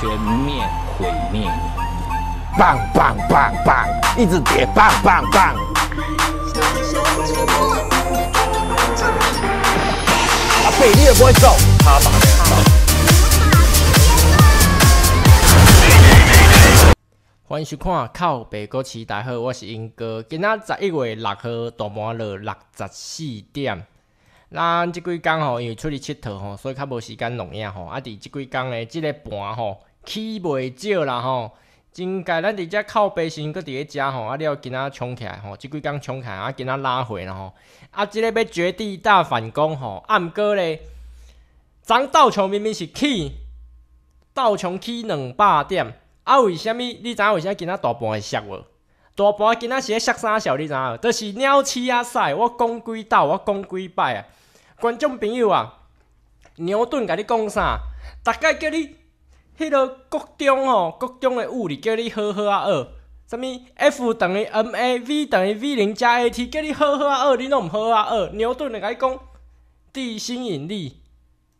全面毁灭！棒棒棒棒，一直点棒棒棒。阿贝你也不会走，他把刀。欢迎收看《靠北国旗大好，我是英哥，今仔十一月六号大满月六十四点。咱即几工吼，因为出去佚佗吼，所以较无时间弄影吼。啊，伫即几工咧，即个盘吼起袂少啦吼。真该咱伫遮靠背身，搁伫咧遮吼，啊，了要今仔冲起来吼，即几工冲起来，啊，今仔拉回啦吼。啊，即个要绝地大反攻吼，啊，毋过咧，昨道琼明明是起，道琼起两百点，啊，为虾物？你知影为啥今仔大盘会摔无？大盘今仔是咧摔三小，你知影？著是鸟鼠啊！屎！我讲几斗，我讲几摆啊！观众朋友啊，牛顿甲你讲啥？大概叫你迄落国中吼，国中诶物理叫你好好啊学，啥物？F 等于 ma，v 等于 v 零加 at，叫你好好啊学，你拢毋好好啊学。牛顿来甲你讲，地心引力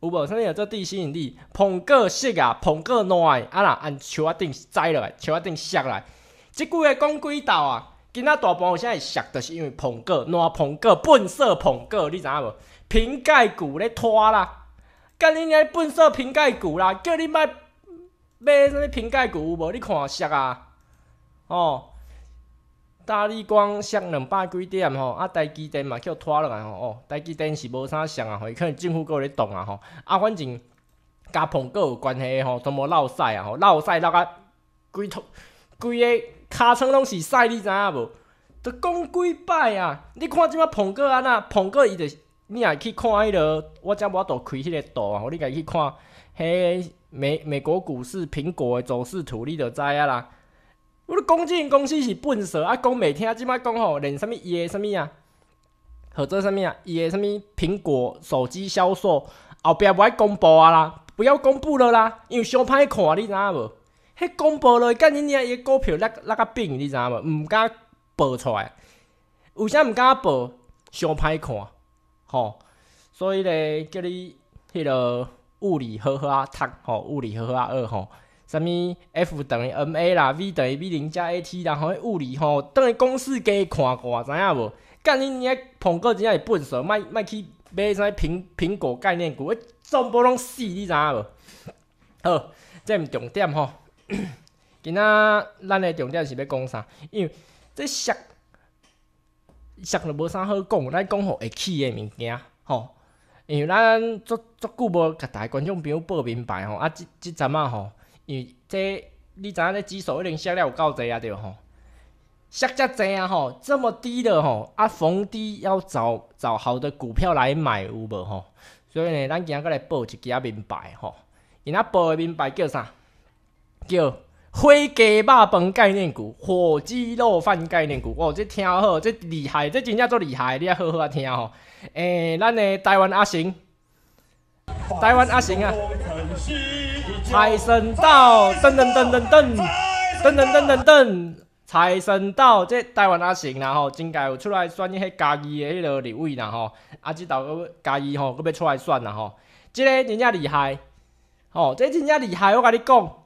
有无？啥物叫做地心引力捧个色啊，捧个卵啊啦，按树仔顶栽落来，树仔顶削来，即句话讲几道啊？今仔大半有啥会熟，就是因为捧哥，烂捧哥，粪扫捧哥，你知影无？瓶盖骨咧拖啦，干恁个粪扫瓶盖骨啦，叫你卖买什物瓶盖骨无？你看熟啊？哦，大力光上两百几点吼？啊，台积电嘛叫拖落来吼？哦，台积电是无啥熟啊，可能政府有咧动啊吼？啊，反正甲捧哥关系吼，全部落晒啊吼，落晒落啊，规托。规个尻川拢是屎，你知影无？都讲几摆啊！你看即摆鹏哥安那，鹏哥伊就你也去看迄落，我则我都开迄个图啊，我你家去看，迄美美国股市苹果的走势图，你就知啊啦。我讲即个公司是笨蛇啊，讲袂听即摆讲吼，连啥物伊的啥物啊，或者啥物啊，伊的啥物苹果手机销售后壁袂公布啊啦，不要公布了啦，因为伤歹看，你知影无？迄公布落，干你娘！伊股票那那个扁，你知影无？毋敢报出来，有啥毋敢报？伤歹看，吼！所以咧，叫你迄落物理好好啊，读吼，物理好好啊二吼。啥物？F 等于 ma 啦，v 等于 v 零加 at 啦。然后物理吼，等于公式加看，看知影无？干你娘捧个正下笨手，卖卖去买啥苹苹果概念股，全部拢死，你知影无？好，即毋重点吼。今仔咱的重点是要讲啥？因为这石石就无啥好讲，咱讲吼会起的物件吼。因为咱足足久无甲台观众朋友报明白吼，啊，即即阵仔吼，因为这你知影这指数一定石了有够侪啊对吼，石则侪啊吼，这么低的吼，啊逢低要找找好的股票来买有无吼？所以呢，咱今仔过来报一只明白吼。今仔报的明白叫啥？叫火鸡肉饭概念股，火鸡肉饭概念股，哇！这听好，这厉害，这真正做厉害，你要好好啊听吼。诶，咱诶台湾阿成，台湾阿成啊，财神到，噔噔噔噔噔，噔噔噔噔噔，财神到，这台湾阿成，然后真该有出来选迄家己诶迄落立位然后，阿叔大哥家己吼佫要出来选啦吼，即个真正厉害，吼，这真正厉害，我甲你讲。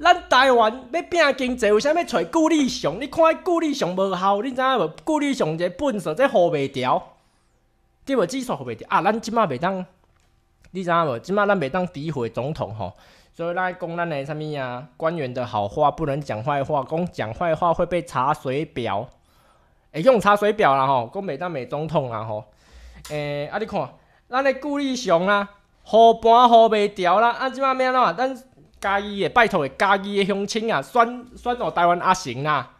咱台湾要拼经济，为啥物找顾立雄？你看顾立雄无效，你知影无？顾立雄一个笨手，这 h 袂 l 对无？技术 h 袂 l 啊！咱即满袂当，你知影无？即满咱袂当诋毁总统吼，所以咱讲咱的啥物啊？官员的好话不能讲坏话，讲讲坏话会被查水表，诶，用查水表啦吼，讲袂当，美总统啦吼，诶，啊你看，咱的顾立雄啦，h 盘 l 袂调啦，啊，即嘛咩啦，咱。嘉义的拜托的嘉义的乡亲啊，选选我台湾阿成啊！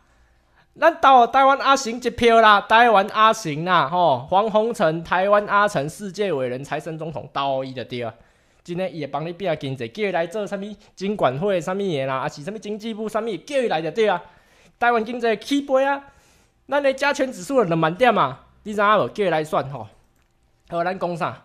咱投互台湾阿成一票啦！台湾阿成啊，吼，黄鸿成，台湾阿成，世界伟人、财神、总统，投伊就对了。真诶，伊会帮你变较经济，叫伊来做啥物经管会啥物诶啦，啊是啥物经济部啥物，叫伊来就对啊。台湾经济起飞啊！咱的加权指数两万点啊，你知影无叫伊来算吼？好，咱讲啥？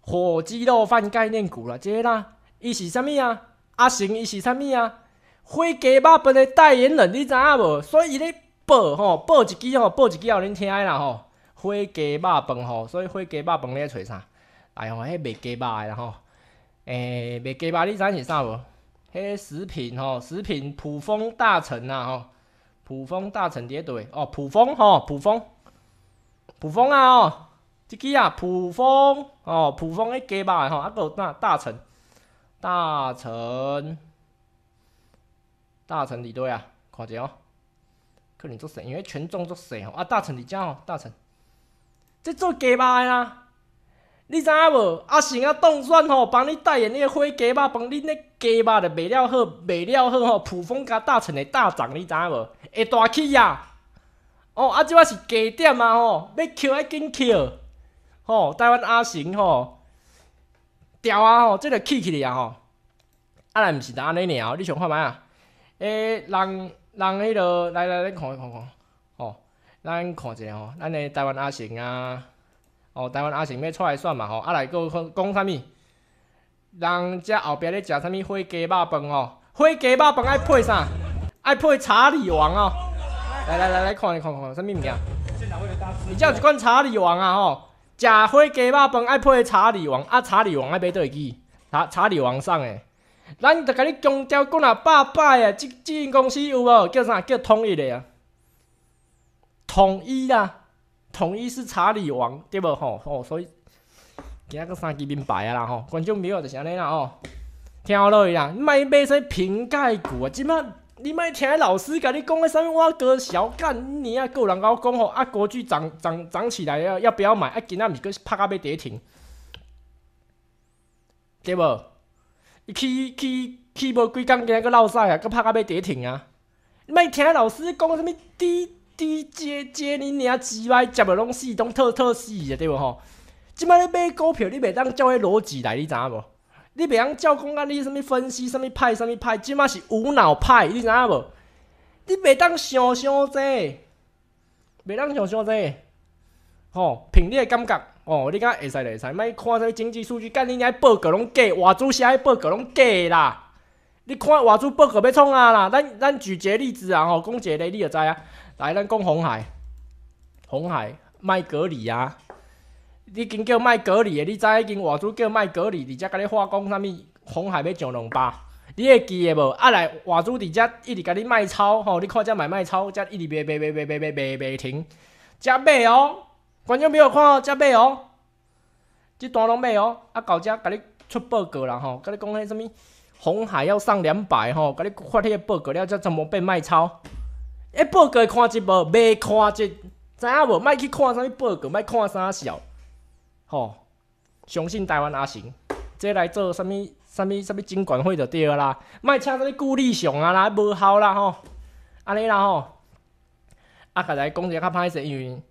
火鸡肉饭概念股啦，即个啦，伊是啥物啊？阿成伊是啥物啊？火鸡肉饭的代言人，你知影无？所以伊咧报吼，报一支吼，报一支互恁听啦吼。火鸡肉饭吼，所以火鸡肉饭咧揣啥？哎呦，迄卖鸡诶的吼，诶，卖鸡肉你知影是啥无？迄食品吼，食品普丰大臣呐吼，普丰大臣伫咧不对？哦，普丰吼，普丰，普丰啊哦，即支啊，普丰哦，普丰迄鸡肉诶吼，阿有那大臣。大臣，大臣几多啊？看者哦，可能做谁？因为权重做谁吼？啊，大臣李家吼，大臣，这做鸡巴的啦，你知影无？阿成啊，动算吼，帮你代言那个火鸡巴，帮你那鸡巴的卖了好，卖了好吼，普丰加大臣的大涨，你知影无？会大起呀！哦，啊，即我是加点啊吼，要扣还紧扣，吼，台湾阿行吼。调啊吼，即个起起来啊吼，啊来毋是打安尼尔，你想看卖啊？诶，人人迄落来来来，看看看看，哦，咱看一下吼，咱诶台湾阿成啊，哦，台湾阿成要出来耍嘛吼，啊来佫讲讲啥物，人遮后壁咧食啥物灰鸡肉饭哦，灰鸡肉饭爱配啥？爱配查理王哦，来来来，来看看看看，啥物物件？你叫罐查理王啊吼？食火鸡肉饭爱配查理王，啊查理王爱买倒去，查查理王送的，咱就甲你强调讲啊百百啊，即即间公司有无？叫啥？叫统一的啊？统一啊，统一是查理王，对无吼？吼，所以今仔个三级兵白啊啦吼，观众朋友就是安尼啦吼，听落去啦，莫买些瓶盖股啊，即摆。你莫听老师甲你讲个啥物，我个小干年啊，有人甲我讲吼，啊，国剧涨涨涨起来要要不要买？啊，今仔毋是个拍甲要跌停，对无？去去去无几工日，佫落屎啊，佫拍甲要跌停啊！莫听老师讲啥物低低阶阶恁娘之外，食部拢死，拢特特死啊，对无吼？即卖咧买股票，你袂当叫迄逻辑来，你知影无？你袂当照讲啊！你什物分析，什物派，什物派，即嘛是无脑派，你知影无？你袂当想想这，袂当想想这。哦，凭你诶感觉，哦，你敢会使来会使，莫看啥物经济数据，干你遐报告拢假，外资写遐报告拢假啦。你看外资报告要创啊啦？咱咱举几个例子啊！吼，讲一个你就知啊。来，咱讲红海，红海麦格里啊。你经叫卖格力的，你早已经外主叫卖格力，而且甲你化讲啥物红海要上两百，你会记的无？啊来外主伫遮一直甲你卖超吼，你看遮买卖超，遮一直卖卖卖卖卖卖卖卖停，遮卖哦，观众朋友看哦，遮卖哦，即段拢卖哦，啊到遮甲你出报告啦吼，甲你讲迄啥物红海要上两百吼，甲你发迄个报告了，则全部变卖超？一报告看一无，未看一，知影无？莫去看啥物报告，莫看啥潲。吼，相信台湾也行，即来做啥物啥物啥物经管会就对啦，莫请做物顾励上啊啦，无效啦吼，安尼啦吼，啊，甲来讲一较歹势，因为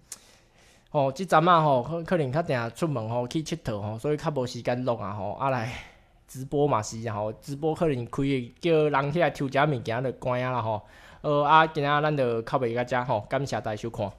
吼，即阵啊吼，可可能较定出门吼去佚佗吼，所以较无时间录啊吼，啊来直播嘛是吼直播可能开叫人起来抽只物件就关啊啦吼，呃啊今仔咱就靠袂加食吼，感谢大家收看。